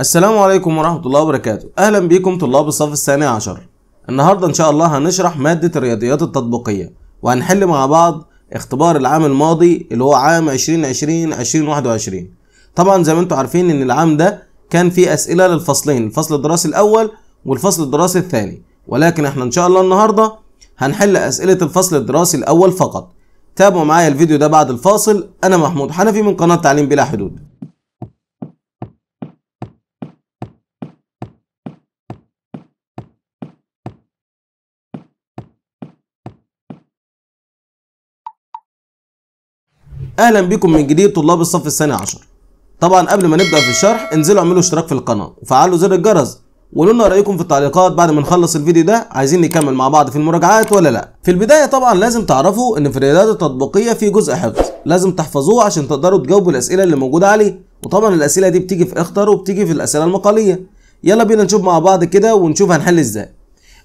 السلام عليكم ورحمة الله وبركاته أهلا بكم طلاب الصف الثاني عشر النهاردة إن شاء الله هنشرح مادة الرياضيات التطبيقية وهنحل مع بعض اختبار العام الماضي اللي هو عام 2020 2021 طبعا زي ما انتم عارفين ان العام ده كان فيه أسئلة للفصلين الفصل الدراسي الأول والفصل الدراسي الثاني ولكن احنا إن شاء الله النهاردة هنحل أسئلة الفصل الدراسي الأول فقط تابعوا معايا الفيديو ده بعد الفاصل أنا محمود حنفي من قناة تعليم بلا حدود اهلا بكم من جديد طلاب الصف الثاني عشر طبعا قبل ما نبدا في الشرح انزلوا اعملوا اشتراك في القناه وفعلوا زر الجرس وقولوا لنا رايكم في التعليقات بعد ما نخلص الفيديو ده عايزين نكمل مع بعض في المراجعات ولا لا في البدايه طبعا لازم تعرفوا ان في الرياضات التطبيقيه في جزء حفظ لازم تحفظوه عشان تقدروا تجاوبوا الاسئله اللي موجوده عليه وطبعا الاسئله دي بتيجي في اختر وبتيجي في الاسئله المقاليه يلا بينا نشوف مع بعض كده ونشوف هنحل ازاي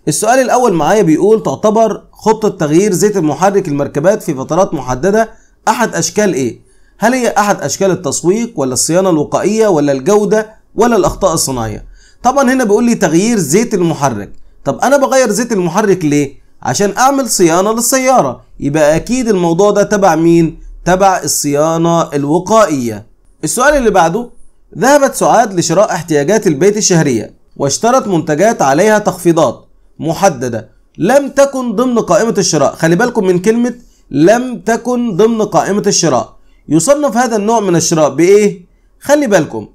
السؤال الاول معايا بيقول تعتبر خطه تغيير زيت المحرك المركبات في فترات محدده احد اشكال ايه هل هي احد اشكال التسويق ولا الصيانه الوقائيه ولا الجوده ولا الاخطاء الصناعيه طبعا هنا بيقول لي تغيير زيت المحرك طب انا بغير زيت المحرك ليه عشان اعمل صيانه للسياره يبقى اكيد الموضوع ده تبع مين تبع الصيانه الوقائيه السؤال اللي بعده ذهبت سعاد لشراء احتياجات البيت الشهريه واشترت منتجات عليها تخفيضات محدده لم تكن ضمن قائمه الشراء خلي بالكم من كلمه لم تكن ضمن قائمة الشراء يصنف هذا النوع من الشراء بإيه؟ خلي بالكم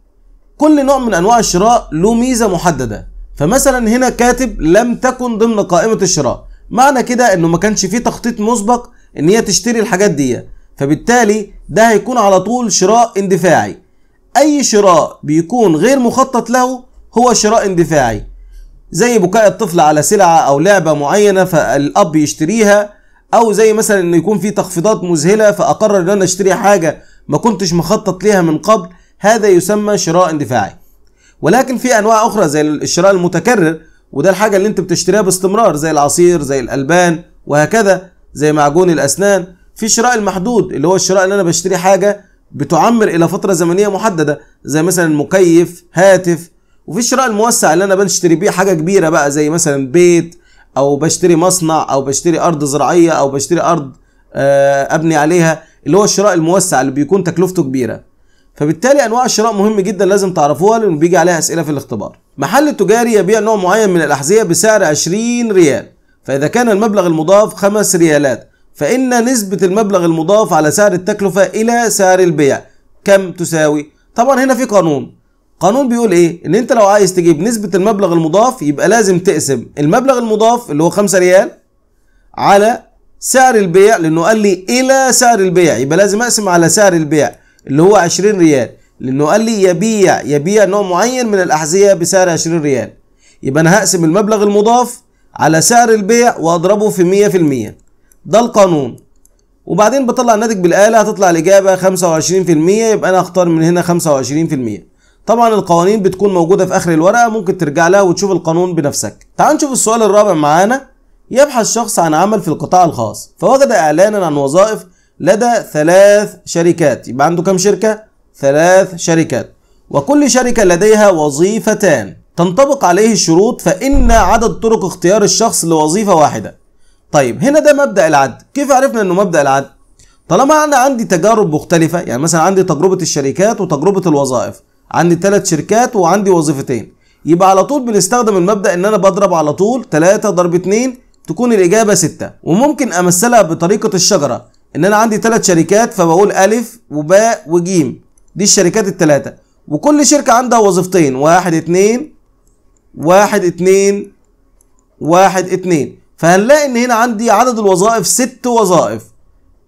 كل نوع من أنواع الشراء له ميزة محددة فمثلا هنا كاتب لم تكن ضمن قائمة الشراء معنى كده انه ما كانش فيه تخطيط مسبق ان هي تشتري الحاجات دي فبالتالي ده هيكون على طول شراء اندفاعي اي شراء بيكون غير مخطط له هو شراء اندفاعي زي بكاء الطفل على سلعة او لعبة معينة فالاب يشتريها او زي مثلا ان يكون في تخفيضات مذهله فاقرر ان انا اشتري حاجه ما كنتش مخطط ليها من قبل هذا يسمى شراء اندفاعي ولكن في انواع اخرى زي الشراء المتكرر وده الحاجه اللي انت بتشتريها باستمرار زي العصير زي الالبان وهكذا زي معجون الاسنان في الشراء المحدود اللي هو الشراء اللي انا بشتري حاجه بتعمر الى فتره زمنيه محدده زي مثلا مكيف هاتف وفي الشراء الموسع اللي انا بشتري بيه حاجه كبيره بقى زي مثلا بيت او بشتري مصنع او بشتري ارض زراعيه او بشتري ارض آه، ابني عليها اللي هو الشراء الموسع اللي بيكون تكلفته كبيره فبالتالي انواع الشراء مهم جدا لازم تعرفوها لانه بيجي عليها اسئله في الاختبار محل تجاري يبيع نوع معين من الاحذيه بسعر 20 ريال فاذا كان المبلغ المضاف 5 ريالات فان نسبه المبلغ المضاف على سعر التكلفه الى سعر البيع كم تساوي طبعا هنا في قانون قانون بيقول ايه ان انت لو عايز تجيب نسبه المبلغ المضاف يبقى لازم تقسم المبلغ المضاف اللي هو 5 ريال على سعر البيع لانه قال لي الى سعر البيع يبقى لازم اقسم على سعر البيع اللي هو 20 ريال لانه قال لي يبيع يبيع نوع معين من الاحذيه بسعر 20 ريال يبقى انا هقسم المبلغ المضاف على سعر البيع واضربه في 100% ده القانون وبعدين بطلع الناتج بالاله هتطلع الاجابه 25% يبقى انا اختار من هنا 25% طبعا القوانين بتكون موجودة في آخر الورقة ممكن ترجع لها وتشوف القانون بنفسك تعال نشوف السؤال الرابع معانا يبحث شخص عن عمل في القطاع الخاص فوجد إعلانا عن وظائف لدى ثلاث شركات يبقى عنده كم شركة؟ ثلاث شركات وكل شركة لديها وظيفتان تنطبق عليه الشروط فإن عدد طرق اختيار الشخص لوظيفة واحدة طيب هنا ده مبدأ العد كيف عرفنا أنه مبدأ العد؟ طالما أنا عندي تجارب مختلفة يعني مثلا عندي تجربة الشركات وتجربة الوظائف عندي ثلاث شركات وعندي وظيفتين يبقى على طول بنستخدم المبدا ان انا بضرب على طول 3 ضرب 2 تكون الاجابه 6 وممكن امثلها بطريقه الشجره ان انا عندي ثلاث شركات فبقول الف وباء وجيم دي الشركات الثلاثه وكل شركه عندها وظيفتين واحد اتنين واحد اتنين واحد اتنين فهنلاقي ان هنا عندي عدد الوظائف ست وظائف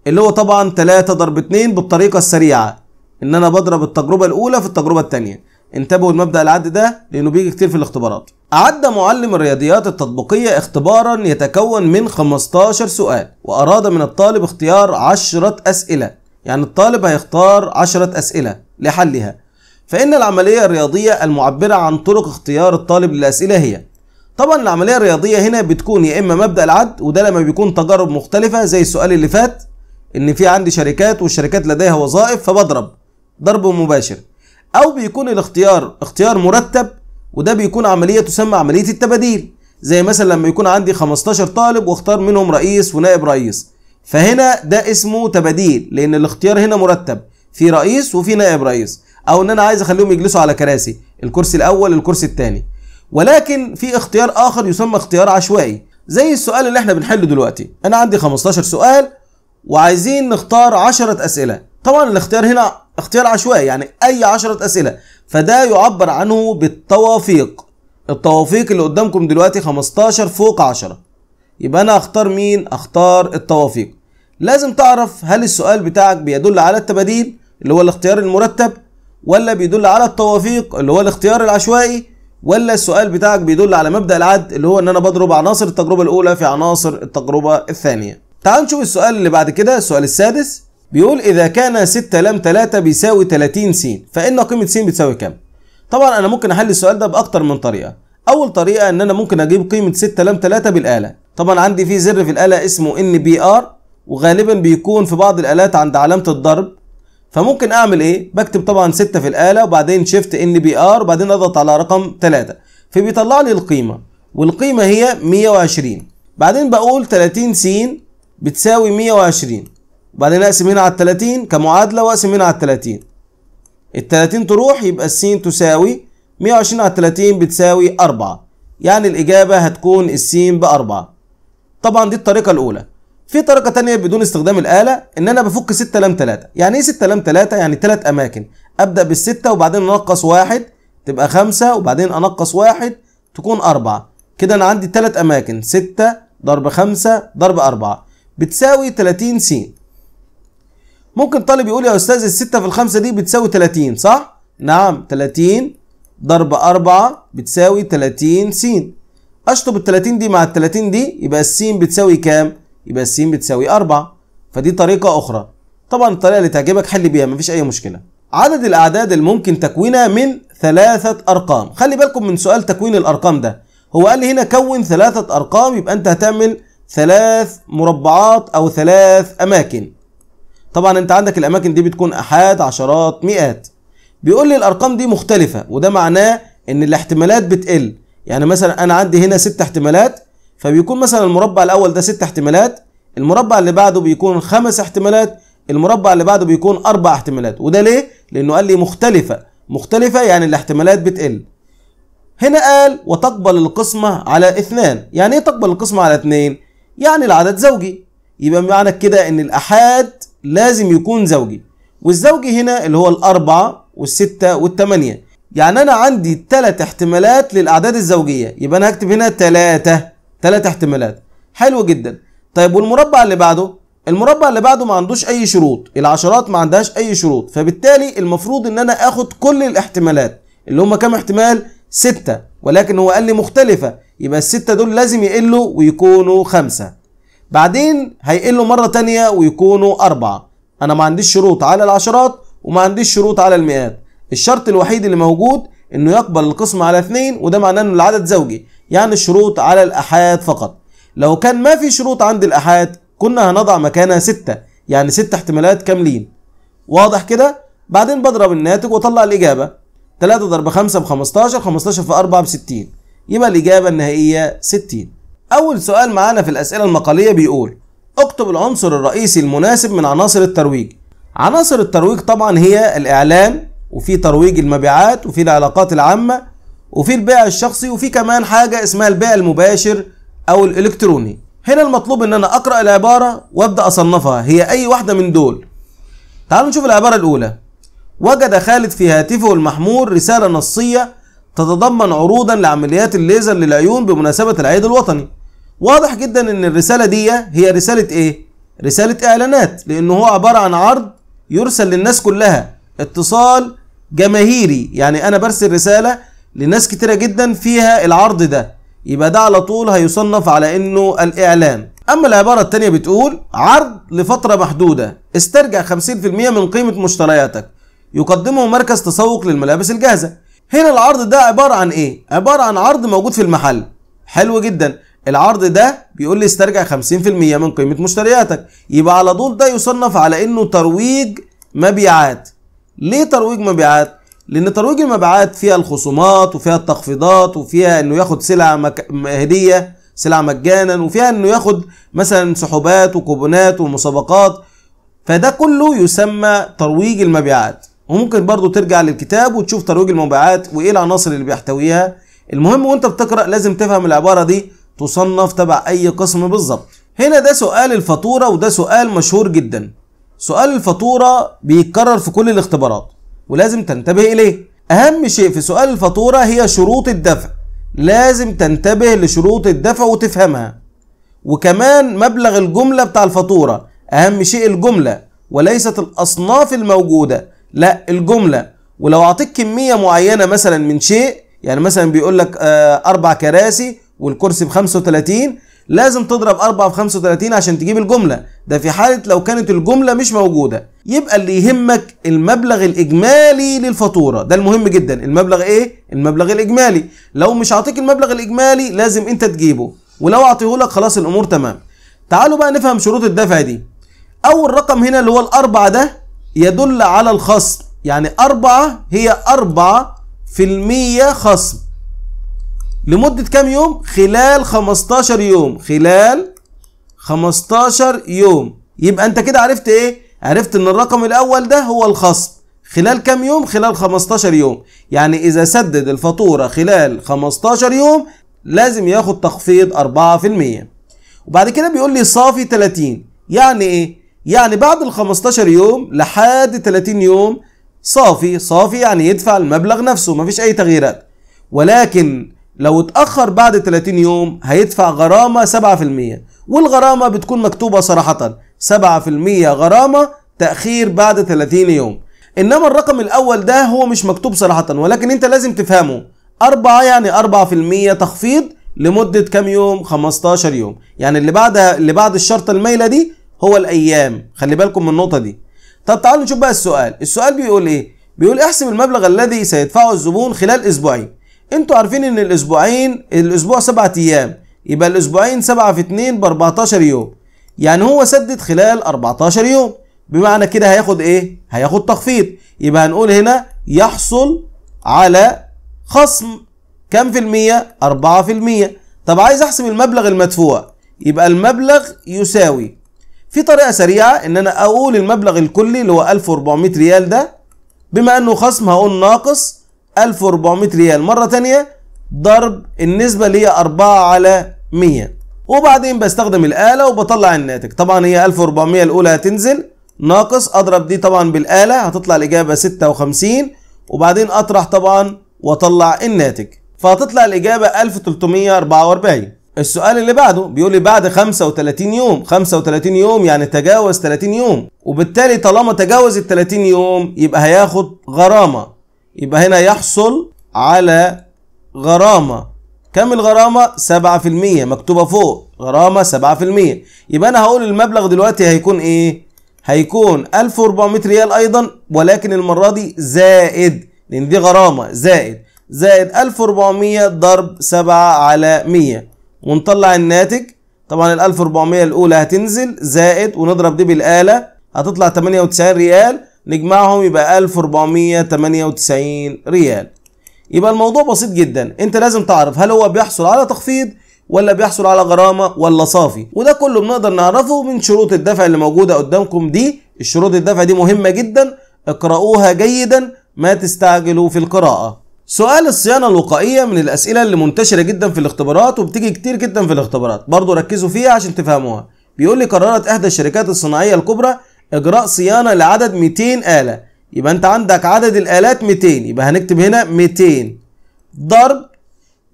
اللي هو طبعا 3 ضرب 2 بالطريقه السريعه ان انا بضرب التجربه الاولى في التجربه الثانيه انتبهوا لمبدا العد ده لانه بيجي كتير في الاختبارات أعد معلم الرياضيات التطبيقية اختبارا يتكون من 15 سؤال وأراد من الطالب اختيار 10 أسئلة يعني الطالب هيختار 10 أسئلة لحلها فإن العملية الرياضية المعبرة عن طرق اختيار الطالب للأسئلة هي طبعا العملية الرياضية هنا بتكون يا إما مبدأ العد وده لما بيكون تجارب مختلفة زي السؤال اللي فات إن في عندي شركات والشركات لديها وظائف فبضرب ضرب مباشر او بيكون الاختيار اختيار مرتب وده بيكون عمليه تسمى عمليه التباديل زي مثلا لما يكون عندي 15 طالب واختار منهم رئيس ونائب رئيس فهنا ده اسمه تباديل لان الاختيار هنا مرتب في رئيس وفي نائب رئيس او ان انا عايز اخليهم يجلسوا على كراسي الكرسي الاول الكرسي الثاني ولكن في اختيار اخر يسمى اختيار عشوائي زي السؤال اللي احنا بنحله دلوقتي انا عندي 15 سؤال وعايزين نختار 10 اسئله طبعا الاختيار هنا اختيار عشوائي يعني اي عشرة اسئله فده يعبر عنه بالتوافيق التوافيق اللي قدامكم دلوقتي 15 فوق 10 يبقى انا اختار مين اختار التوافيق لازم تعرف هل السؤال بتاعك بيدل على التباديل اللي هو الاختيار المرتب ولا بيدل على التوافيق اللي هو الاختيار العشوائي ولا السؤال بتاعك بيدل على مبدا العد اللي هو ان انا بضرب عناصر التجربه الاولى في عناصر التجربه الثانيه تعال نشوف السؤال اللي بعد كده السؤال السادس بيقول إذا كان 6 لام 3 بيساوي 30 س فإن قيمة س بتساوي كام؟ طبعا أنا ممكن أحل السؤال ده بأكتر من طريقة أول طريقة إن أنا ممكن أجيب قيمة 6 لام 3 بالآلة طبعا عندي في زر في الآلة اسمه ان بي ار وغالبا بيكون في بعض الآلات عند علامة الضرب فممكن أعمل إيه؟ بكتب طبعا 6 في الآلة وبعدين شيفت ان بي ار وبعدين أضغط على رقم 3 فبيطلع لي القيمة والقيمة هي 120 بعدين بقول 30 س بتساوي 120 وبعدين اقسم هنا على ال 30 كمعادله واقسم هنا على ال 30 ال 30 تروح يبقى س تساوي 120 على 30 بتساوي 4 يعني الاجابه هتكون الس ب 4 طبعا دي الطريقه الاولى في طريقه ثانيه بدون استخدام الاله ان انا بفك 6 لام 3 يعني ايه 6 لام 3 يعني 3 اماكن ابدا بالستة وبعدين انقص واحد تبقى 5 وبعدين انقص واحد تكون 4 كده انا عندي 3 اماكن 6 ضرب 5 ضرب 4 بتساوي 30 س ممكن طالب يقول يا استاذ الستة في الخمسة دي بتساوي 30 صح؟ نعم 30 ضرب 4 بتساوي 30 س اشطب ال 30 دي مع ال 30 دي يبقى الس بتساوي كام؟ يبقى الس بتساوي 4 فدي طريقة أخرى طبعا الطريقة اللي تعجبك حل بيها مفيش أي مشكلة عدد الأعداد الممكن تكوينها من ثلاثة أرقام خلي بالكم من سؤال تكوين الأرقام ده هو قال لي هنا كون ثلاثة أرقام يبقى أنت هتعمل ثلاث مربعات أو ثلاث أماكن طبعا انت عندك الاماكن دي بتكون احاد عشرات مئات بيقول لي الارقام دي مختلفه وده معناه ان الاحتمالات بتقل يعني مثلا انا عندي هنا ست احتمالات فبيكون مثلا المربع الاول ده ست احتمالات المربع اللي بعده بيكون خمس احتمالات المربع اللي بعده بيكون اربع احتمالات وده ليه لانه قال لي مختلفه مختلفه يعني الاحتمالات بتقل هنا قال وتقبل القسمة على اثنان يعني ايه تقبل القسمة على اثنين يعني العدد زوجي يبقى معنى كده ان الأحاد لازم يكون زوجي والزوجي هنا اللي هو الأربعة والستة والثمانية يعني أنا عندي ثلاث احتمالات للأعداد الزوجية يبقى أنا هكتب هنا ثلاثة ثلاث احتمالات حلو جدا طيب والمربع اللي بعده المربع اللي بعده ما عندوش أي شروط العشرات ما عندهاش أي شروط فبالتالي المفروض إن أنا آخد كل الاحتمالات اللي هم كام احتمال؟ ستة ولكن هو قال لي مختلفة يبقى الستة دول لازم يقلوا ويكونوا خمسة بعدين هيقلوا مرة تانية ويكونوا أربعة أنا ما عنديش شروط على العشرات وما عنديش شروط على المئات الشرط الوحيد اللي موجود إنه يقبل القسمة على اثنين وده معناه إنه العدد زوجي يعني الشروط على الآحاد فقط لو كان ما في شروط عند الآحاد كنا هنضع مكانها ستة يعني ست احتمالات كاملين واضح كده بعدين بضرب الناتج واطلع الإجابة 3 ضرب 5 ب 15 15 في 4 ب 60 يبقى الإجابة النهائية 60 أول سؤال معانا في الأسئلة المقالية بيقول اكتب العنصر الرئيسي المناسب من عناصر الترويج عناصر الترويج طبعا هي الإعلان وفي ترويج المبيعات وفي العلاقات العامة وفي البيع الشخصي وفي كمان حاجة اسمها البيع المباشر أو الإلكتروني هنا المطلوب ان انا اقرا العباره وابدا اصنفها هي اي واحده من دول تعالوا نشوف العباره الاولى وجد خالد في هاتفه المحمول رساله نصيه تتضمن عروضا لعمليات الليزر للعيون بمناسبه العيد الوطني واضح جدا ان الرساله دي هي رساله ايه رساله اعلانات لان هو عباره عن عرض يرسل للناس كلها اتصال جماهيري يعني انا برسل رساله لناس كتيره جدا فيها العرض ده يبقى ده على طول هيصنف على انه الاعلان اما العباره التانية بتقول عرض لفتره محدوده استرجع 50% من قيمه مشترياتك يقدمه مركز تسوق للملابس الجاهزه هنا العرض ده عباره عن ايه عباره عن عرض موجود في المحل حلو جدا العرض ده بيقول لي استرجع 50% من قيمه مشترياتك يبقى على طول ده يصنف على انه ترويج مبيعات ليه ترويج مبيعات لان ترويج المبيعات فيها الخصومات وفيها التخفيضات وفيها انه ياخد سلعه مك... هديه سلعه مجانا وفيها انه ياخد مثلا سحوبات وكوبونات ومسابقات فده كله يسمى ترويج المبيعات وممكن برضو ترجع للكتاب وتشوف ترويج المبيعات وايه العناصر اللي بيحتويها المهم وانت بتقرا لازم تفهم العباره دي تصنف تبع أي قسم بالظبط هنا ده سؤال الفاتورة وده سؤال مشهور جدا سؤال الفاتورة بيتكرر في كل الاختبارات ولازم تنتبه إليه أهم شيء في سؤال الفاتورة هي شروط الدفع لازم تنتبه لشروط الدفع وتفهمها وكمان مبلغ الجملة بتاع الفاتورة أهم شيء الجملة وليست الأصناف الموجودة لا الجملة ولو أعطيك كمية معينة مثلا من شيء يعني مثلا بيقول لك آه، أربع كراسي والكرسي ب 35 لازم تضرب 4 في 35 عشان تجيب الجملة ده في حالة لو كانت الجملة مش موجودة يبقى اللي يهمك المبلغ الإجمالي للفاتورة ده المهم جدا المبلغ إيه؟ المبلغ الإجمالي لو مش هعطيك المبلغ الإجمالي لازم أنت تجيبه ولو أعطيهولك خلاص الأمور تمام تعالوا بقى نفهم شروط الدفع دي أول رقم هنا اللي هو الأربعة ده يدل على الخصم يعني أربعة هي أربعة في المية خصم لمدة كام يوم؟ خلال 15 يوم خلال 15 يوم يبقى انت كده عرفت ايه؟ عرفت ان الرقم الاول ده هو الخصم خلال كام يوم؟ خلال 15 يوم يعني اذا سدد الفاتورة خلال 15 يوم لازم ياخد تخفيض 4% وبعد كده بيقول لي صافي 30 يعني ايه؟ يعني بعد ال 15 يوم لحد 30 يوم صافي صافي يعني يدفع المبلغ نفسه مفيش اي تغييرات ولكن لو اتأخر بعد 30 يوم هيدفع غرامة 7% والغرامة بتكون مكتوبة صراحة 7% غرامة تأخير بعد 30 يوم إنما الرقم الأول ده هو مش مكتوب صراحة ولكن أنت لازم تفهمه 4 يعني 4% تخفيض لمدة كام يوم 15 يوم يعني اللي بعد اللي بعد الشرطة المايلة دي هو الأيام خلي بالكم من النقطة دي طب تعالوا نشوف بقى السؤال السؤال بيقول إيه بيقول احسب المبلغ الذي سيدفعه الزبون خلال أسبوعين انتوا عارفين ان الاسبوعين الاسبوع سبعة ايام يبقى الاسبوعين سبعة في اتنين باربعتاشر يوم يعني هو سدد خلال اربعتاشر يوم بمعنى كده هياخد ايه هياخد تخفيض يبقى هنقول هنا يحصل على خصم كام في المية أربعة في المية طب عايز احسب المبلغ المدفوع يبقى المبلغ يساوي في طريقة سريعة ان انا اقول المبلغ الكلي اللي هو 1400 ريال ده بما انه خصم هقول ناقص 1400 ريال مرة تانية ضرب النسبة اللي هي 4 على 100 وبعدين بستخدم الآلة وبطلع الناتج طبعا هي 1400 الأولى هتنزل ناقص أضرب دي طبعا بالآلة هتطلع الإجابة 56 وبعدين أطرح طبعا وأطلع الناتج فهتطلع الإجابة 1344 السؤال اللي بعده بيقول لي بعد 35 يوم 35 يوم يعني تجاوز 30 يوم وبالتالي طالما تجاوز ال 30 يوم يبقى هياخد غرامة يبقى هنا يحصل على غرامة كم الغرامة؟ 7% مكتوبة فوق غرامة 7% يبقى أنا هقول المبلغ دلوقتي هيكون إيه؟ هيكون 1400 ريال أيضا ولكن المرة دي زائد لأن دي غرامة زائد زائد 1400 ضرب 7 على 100 ونطلع الناتج طبعا ال 1400 الأولى هتنزل زائد ونضرب دي بالآلة هتطلع 98 ريال نجمعهم يبقى 1498 ريال يبقى الموضوع بسيط جدا انت لازم تعرف هل هو بيحصل على تخفيض ولا بيحصل على غرامه ولا صافي وده كله بنقدر نعرفه من شروط الدفع اللي موجوده قدامكم دي الشروط الدفع دي مهمه جدا اقرأوها جيدا ما تستعجلوا في القراءه سؤال الصيانة الوقائية من الأسئلة اللي منتشرة جدا في الاختبارات وبتيجي كتير جدا في الاختبارات برضو ركزوا فيها عشان تفهموها بيقول لي قررت إحدى الشركات الصناعية الكبرى اجراء صيانه لعدد 200 اله يبقى انت عندك عدد الالات 200 يبقى هنكتب هنا 200 ضرب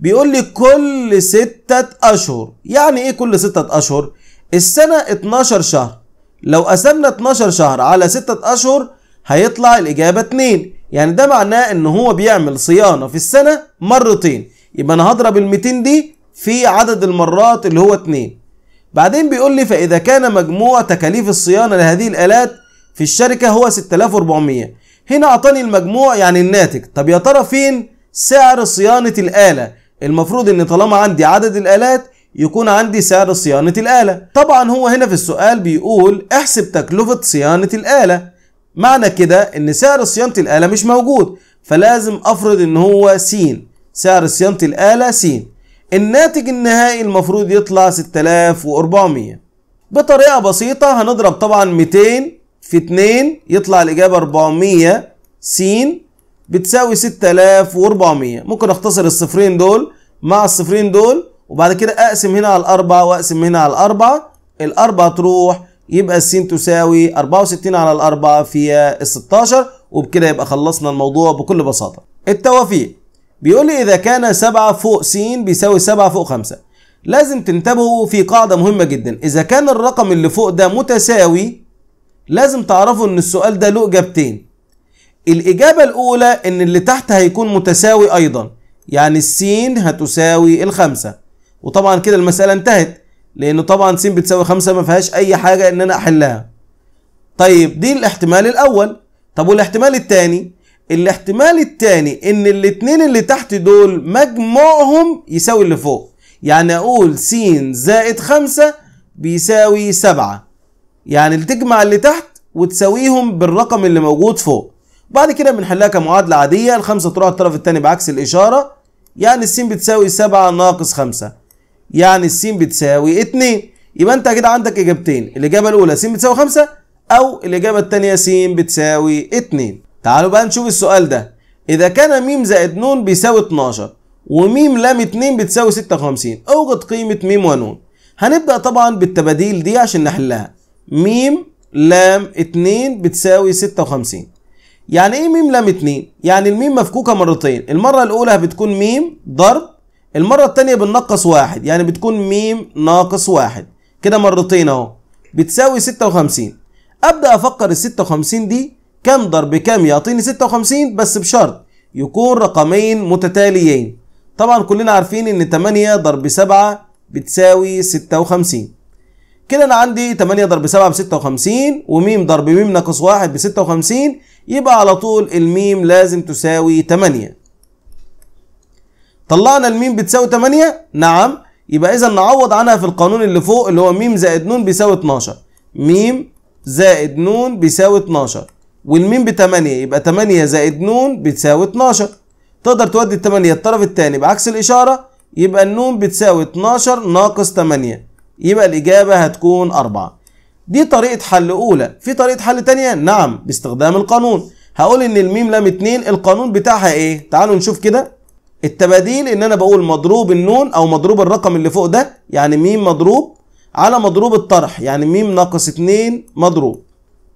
بيقول لي كل ستة اشهر يعني ايه كل ستة اشهر السنه 12 شهر لو قسمنا 12 شهر على ستة اشهر هيطلع الاجابه 2 يعني ده معناه ان هو بيعمل صيانه في السنه مرتين يبقى انا هضرب ال 200 دي في عدد المرات اللي هو 2 بعدين بيقول لي فإذا كان مجموع تكاليف الصيانة لهذه الآلات في الشركة هو 6400 هنا أعطاني المجموع يعني الناتج طب يا ترى فين سعر صيانة الآلة المفروض ان طالما عندي عدد الآلات يكون عندي سعر صيانة الآلة طبعا هو هنا في السؤال بيقول احسب تكلفة صيانة الآلة معنى كده ان سعر صيانة الآلة مش موجود فلازم افرض ان هو س سعر صيانة الآلة س الناتج النهائي المفروض يطلع 6400 بطريقة بسيطة هنضرب طبعا 200 في 2 يطلع الإجابة 400 س بتساوي 6400 ممكن أختصر الصفرين دول مع الصفرين دول وبعد كده أقسم هنا على الأربعة وأقسم هنا على الأربعة الأربعة تروح يبقى س تساوي 64 على الأربعة فيها 16 وبكده يبقى خلصنا الموضوع بكل بساطة التوافيق بيقول لي إذا كان 7 فوق س بيساوي 7 فوق 5 لازم تنتبهوا في قاعدة مهمة جدا إذا كان الرقم اللي فوق ده متساوي لازم تعرفوا إن السؤال ده له إجابتين الإجابة الأولى إن اللي تحت هيكون متساوي أيضا يعني السين هتساوي الخمسة وطبعا كده المسألة انتهت لأن طبعا س بتساوي خمسة ما فيهاش أي حاجة إن أنا أحلها طيب دي الاحتمال الأول طب والاحتمال الثاني الاحتمال التاني ان الاتنين اللي تحت دول مجموعهم يساوي اللي فوق يعني اقول س زائد خمسة بيساوي سبعة يعني تجمع اللي تحت وتساويهم بالرقم اللي موجود فوق بعد كده بنحلها كمعادلة عادية الخمسة تروح الطرف التاني بعكس الإشارة يعني السين بتساوي سبعة ناقص خمسة يعني السين بتساوي اتنين يبقى انت كده عندك اجابتين الاجابة الاولى س بتساوي خمسة او الاجابة التانية س بتساوي اتنين تعالوا بقى نشوف السؤال ده إذا كان م زائد ن بيساوي 12 وم لام 2 بتساوي 56 أوجد قيمة م ونون هنبدأ طبعا بالتباديل دي عشان نحلها م لام 2 بتساوي 56 يعني ايه م لام 2 يعني الميم مفكوكه مرتين المره الاولى بتكون م ضرب المره الثانيه بننقص واحد يعني بتكون م ناقص واحد كده مرتين اهو بتساوي 56 ابدا افكر ال 56 دي كم ضرب كم يعطيني 56 بس بشرط يكون رقمين متتاليين طبعا كلنا عارفين ان 8 ضرب 7 بتساوي 56 كده انا عندي 8 ضرب 7 ب 56 وميم ضرب ميم ناقص 1 ب 56 يبقى على طول الميم لازم تساوي 8 طلعنا الميم بتساوي 8 نعم يبقى اذا نعوض عنها في القانون اللي فوق اللي هو ميم زائد نون بيساوي 12 ميم زائد نون بيساوي 12 والميم ب 8 يبقى 8 زائد ن بتساوي 12 تقدر تودي ال 8 للطرف الثاني بعكس الاشاره يبقى النون بتساوي 12 ناقص 8 يبقى الاجابه هتكون 4 دي طريقه حل اولى في طريقه حل ثانيه نعم باستخدام القانون هقول ان الميم لام 2 القانون بتاعها ايه تعالوا نشوف كده التباديل ان انا بقول مضروب النون او مضروب الرقم اللي فوق ده يعني ميم مضروب على مضروب الطرح يعني ميم ناقص 2 مضروب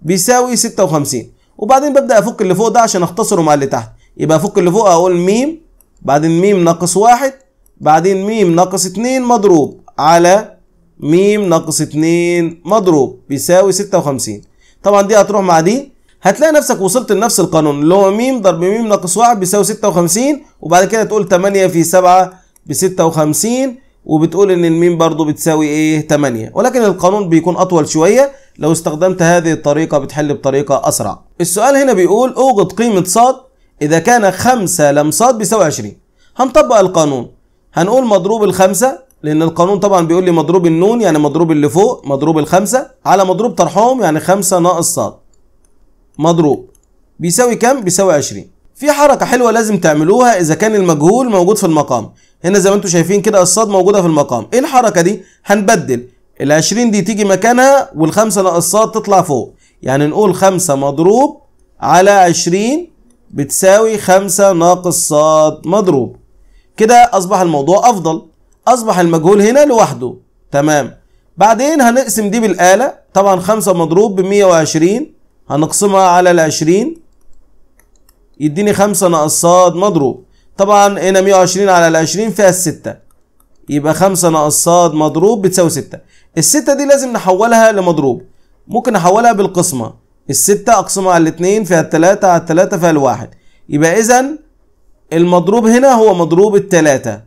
بيساوي 56 وبعدين ببدا افك اللي فوق ده عشان اختصره مع اللي تحت يبقى افك اللي فوق اقول ميم بعدين ميم ناقص واحد بعدين ميم ناقص اتنين مضروب على ميم ناقص اتنين مضروب بيساوي ستة وخمسين طبعا دي هتروح مع دي هتلاقي نفسك وصلت لنفس القانون اللي هو ميم ضرب ميم ناقص واحد بيساوي ستة وخمسين وبعد كده تقول تمانية في سبعة بستة وخمسين وبتقول ان الميم برضو بتساوي ايه تمانية ولكن القانون بيكون اطول شوية لو استخدمت هذه الطريقة بتحل بطريقة أسرع السؤال هنا بيقول أوجد قيمة ص إذا كان 5 ص بيساوي 20 هنطبق القانون هنقول مضروب الخمسة لأن القانون طبعا بيقول لي مضروب النون يعني مضروب اللي فوق مضروب الخمسة على مضروب طرحهم يعني 5 ناقص ص مضروب بيساوي كام؟ بيساوي 20 في حركة حلوة لازم تعملوها إذا كان المجهول موجود في المقام هنا زي ما انتم شايفين كده الصاد موجودة في المقام إيه الحركة دي؟ هنبدل ال 20 دي تيجي مكانها والخمسه ناقصات تطلع فوق يعني نقول خمسه مضروب على 20 بتساوي خمسه ناقص صاد مضروب كده اصبح الموضوع افضل اصبح المجهول هنا لوحده تمام بعدين هنقسم دي بالآلة طبعا خمسه مضروب ب 120 هنقسمها على ال 20 يديني خمسه ناقص صاد مضروب طبعا هنا 120 على ال 20 فيها الستة يبقى خمسه ناقص صاد مضروب بتساوي 6 الستة دي لازم نحولها لمضروب ممكن احولها بالقسمة الستة اقسمها على الاتنين فيها التلاتة على التلاتة فيها الواحد يبقى اذا المضروب هنا هو مضروب التلاتة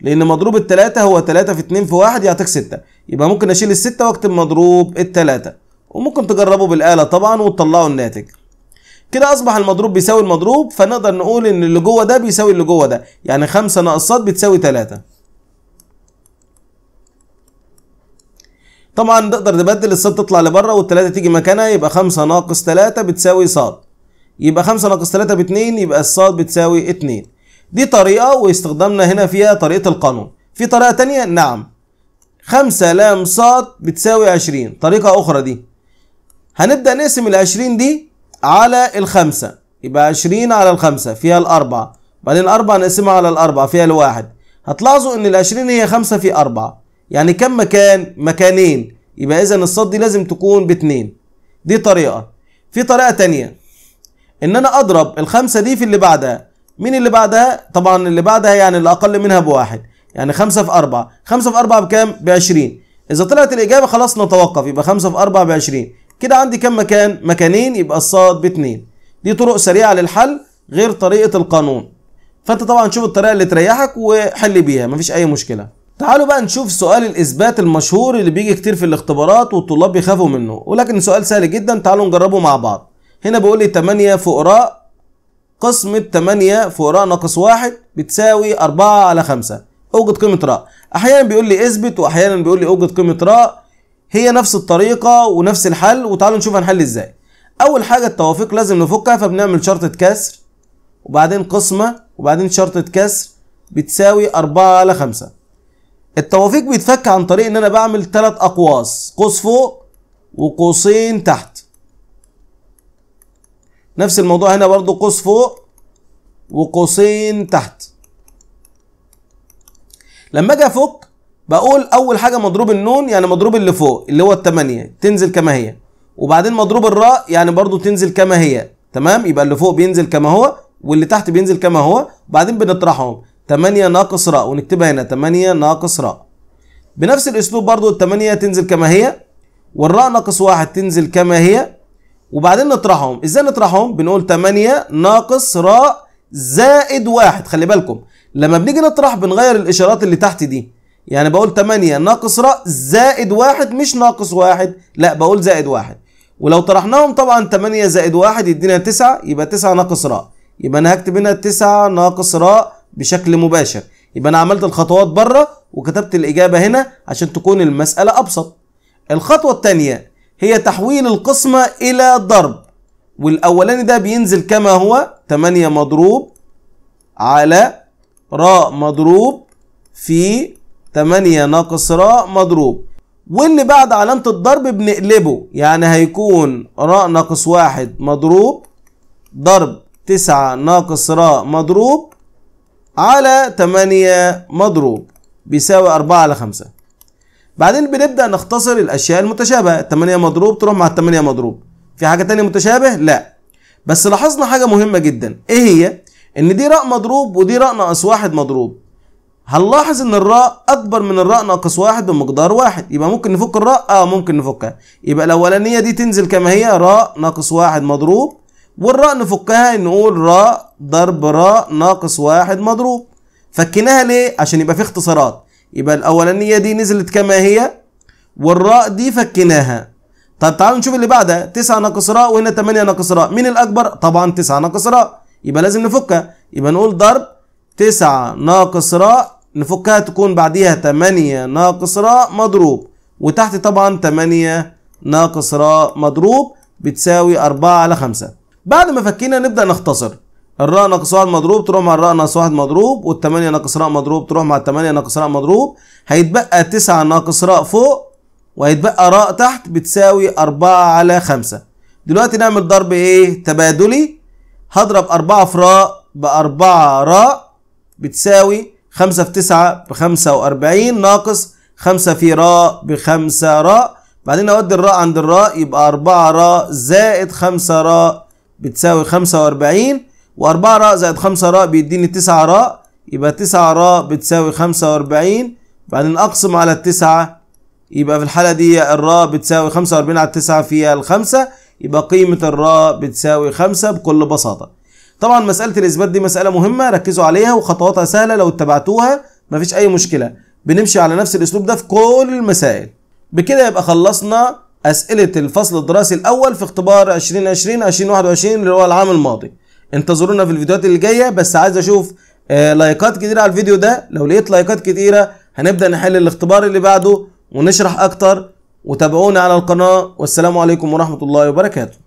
لان مضروب التلاتة هو تلاتة في اتنين في واحد يعطيك ستة يبقى ممكن اشيل الستة واكتب مضروب التلاتة وممكن تجربوا بالآلة طبعا وتطلعوا الناتج كده اصبح المضروب بيساوي المضروب فنقدر نقول ان اللي جوه ده بيساوي اللي جوه ده يعني خمسة ناقصات بتساوي تلاتة طبعا تقدر تبدل الصاد تطلع لبره والتلاتة تيجي مكانها يبقى خمسة ناقص تلاتة بتساوي صاد يبقى خمسة ناقص تلاتة باتنين يبقى الصاد بتساوي اتنين دي طريقة واستخدامنا هنا فيها طريقة القانون في طريقة تانية نعم خمسة لام صاد بتساوي عشرين طريقة أخرى دي هنبدأ نقسم العشرين دي على الخمسة يبقى عشرين على الخمسة فيها الأربعة بعدين أربعة نقسمها على الأربعة فيها الواحد هتلاحظوا إن العشرين هي خمسة في أربعة يعني كم مكان مكانين يبقى اذا الصاد دي لازم تكون باتنين دي طريقه في طريقه تانية ان انا اضرب الخمسه دي في اللي بعدها مين اللي بعدها طبعا اللي بعدها يعني اللي اقل منها بواحد يعني خمسة في أربعة خمسة في أربعة بكام بعشرين إذا طلعت الإجابة خلاص نتوقف يبقى خمسة في أربعة بعشرين كده عندي كم مكان مكانين يبقى الصاد باتنين دي طرق سريعة للحل غير طريقة القانون فأنت طبعا شوف الطريقة اللي تريحك وحل بيها مفيش أي مشكلة تعالوا بقى نشوف سؤال الإثبات المشهور اللي بيجي كتير في الاختبارات والطلاب بيخافوا منه ولكن سؤال سهل جدا تعالوا نجربه مع بعض هنا بيقول لي 8 راء قسمة 8 راء ناقص 1 بتساوي 4 على 5 اوجد قيمة راء احيانا بيقول لي اثبت واحيانا بيقول لي اوجد قيمة راء هي نفس الطريقة ونفس الحل وتعالوا نشوف هنحل ازاي اول حاجة التوافق لازم نفكها فبنعمل شرطة كسر وبعدين قسمة وبعدين شرطة كسر بتساوي 4 على 5 التوافيق بيتفك عن طريق ان انا بعمل ثلاث اقواس قوس فوق وقوسين تحت نفس الموضوع هنا برضو قوس فوق وقوسين تحت لما اجي افك بقول اول حاجه مضروب النون يعني مضروب اللي فوق اللي هو الثمانية تنزل كما هي وبعدين مضروب الراء يعني برضو تنزل كما هي تمام يبقى اللي فوق بينزل كما هو واللي تحت بينزل كما هو بعدين بنطرحهم 8 ناقص راء ونكتبها هنا 8 ناقص راء بنفس الاسلوب برضو ال 8 تنزل كما هي والراء ناقص واحد تنزل كما هي وبعدين نطرحهم ازاي نطرحهم بنقول 8 ناقص راء زائد واحد خلي بالكم لما بنيجي نطرح بنغير الاشارات اللي تحت دي يعني بقول 8 ناقص راء زائد واحد مش ناقص واحد لا بقول زائد واحد ولو طرحناهم طبعا 8 زائد واحد يدينا 9 يبقى 9 ناقص راء يبقى انا هكتب هنا 9 ناقص راء بشكل مباشر يبقى انا عملت الخطوات بره وكتبت الاجابه هنا عشان تكون المساله ابسط الخطوه الثانيه هي تحويل القسمه الى ضرب والاولاني ده بينزل كما هو 8 مضروب على راء مضروب في 8 ناقص راء مضروب واللي بعد علامة الضرب بنقلبه يعني هيكون راء ناقص واحد مضروب ضرب تسعة ناقص راء مضروب على 8 مضروب بيساوي 4 على 5 بعدين بنبدأ نختصر الأشياء المتشابهة 8 مضروب تروح مع 8 مضروب في حاجة تانية متشابه؟ لا بس لاحظنا حاجة مهمة جدا إيه هي؟ إن دي راء مضروب ودي راء ناقص واحد مضروب هنلاحظ ان الراء اكبر من الراء ناقص واحد بمقدار واحد يبقى ممكن نفك الراء اه ممكن نفكها يبقى الاولانيه دي تنزل كما هي راء ناقص واحد مضروب والراء نفكها نقول راء ضرب راء ناقص واحد مضروب فكناها ليه عشان يبقى في اختصارات يبقى الاولانيه دي نزلت كما هي والراء دي فكناها طب تعالوا نشوف اللي بعدها تسعة ناقص راء وهنا تمانية ناقص راء مين الاكبر طبعا تسعة ناقص راء يبقى لازم نفكها يبقى نقول ضرب تسعة ناقص راء نفكها تكون بعديها تمانية ناقص راء مضروب وتحت طبعا تمانية ناقص راء مضروب بتساوي اربعة على خمسة بعد ما فكينا نبدأ نختصر الراء ناقص واحد مضروب تروح مع الراء ناقص واحد مضروب والتمانية ناقص راء مضروب تروح مع التمانية ناقص راء مضروب هيتبقى تسعة ناقص راء فوق وهيتبقى راء تحت بتساوي أربعة على خمسة دلوقتي نعمل ضرب إيه تبادلي هضرب أربعة في راء بأربعة راء بتساوي خمسة في تسعة بخمسة وأربعين ناقص خمسة في راء بخمسة راء بعدين أودي الراء عند الراء يبقى أربعة راء زائد خمسة راء بتساوي 45 و4 راء زائد 5 راء بيديني 9 راء يبقى 9 راء بتساوي 45 بعدين اقسم على التسعة يبقى في الحالة دي الراء بتساوي 45 على 9 فيها الخمسة يبقى قيمة الراء بتساوي 5 بكل بساطة. طبعا مسألة الإثبات دي مسألة مهمة ركزوا عليها وخطواتها سهلة لو اتبعتوها مفيش أي مشكلة. بنمشي على نفس الأسلوب ده في كل المسائل. بكده يبقى خلصنا أسئلة الفصل الدراسي الأول في اختبار 2020 2021 اللي هو العام الماضي انتظرونا في الفيديوهات اللي جاية بس عايز أشوف آه لايكات كتيرة على الفيديو ده لو لقيت لايكات كتيرة هنبدأ نحل الاختبار اللي بعده ونشرح أكتر وتابعونا على القناة والسلام عليكم ورحمة الله وبركاته